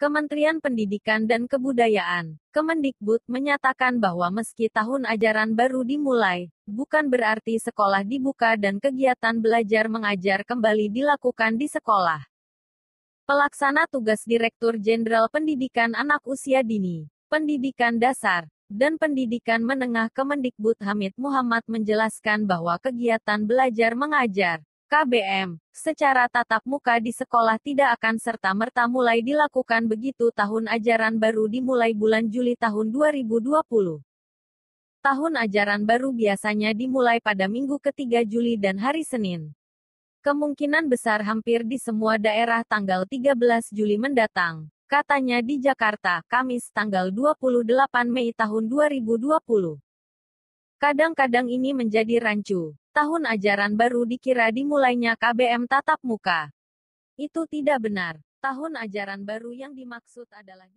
Kementerian Pendidikan dan Kebudayaan, Kemendikbud, menyatakan bahwa meski tahun ajaran baru dimulai, bukan berarti sekolah dibuka dan kegiatan belajar mengajar kembali dilakukan di sekolah. Pelaksana tugas Direktur Jenderal Pendidikan Anak Usia Dini, Pendidikan Dasar, dan Pendidikan Menengah Kemendikbud Hamid Muhammad menjelaskan bahwa kegiatan belajar mengajar KBM, secara tatap muka di sekolah tidak akan serta-merta mulai dilakukan begitu tahun ajaran baru dimulai bulan Juli tahun 2020. Tahun ajaran baru biasanya dimulai pada minggu ketiga Juli dan hari Senin. Kemungkinan besar hampir di semua daerah tanggal 13 Juli mendatang, katanya di Jakarta, Kamis tanggal 28 Mei tahun 2020. Kadang-kadang ini menjadi rancu, tahun ajaran baru dikira dimulainya KBM tatap muka. Itu tidak benar. Tahun ajaran baru yang dimaksud adalah